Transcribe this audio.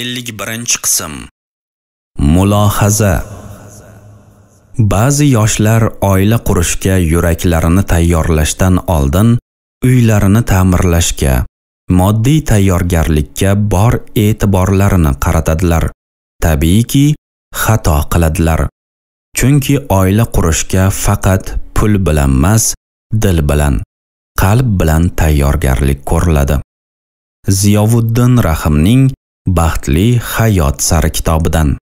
ellik birinchi qism mulohaza ba'zi yoshlar oila qurishga yuraklarini tayyorlashdan oldin uylarini ta'mirlashga moddiy tayyorgarlikka bor e'tiborlarini qaratadilar tabiiyki xato qiladilar chunki oila qurishga faqat pul bilan emas dil bilan qalb bilan tayyorgarlik ko'riladi ziyovuddin rahimning baxtli hayot sari kitobidan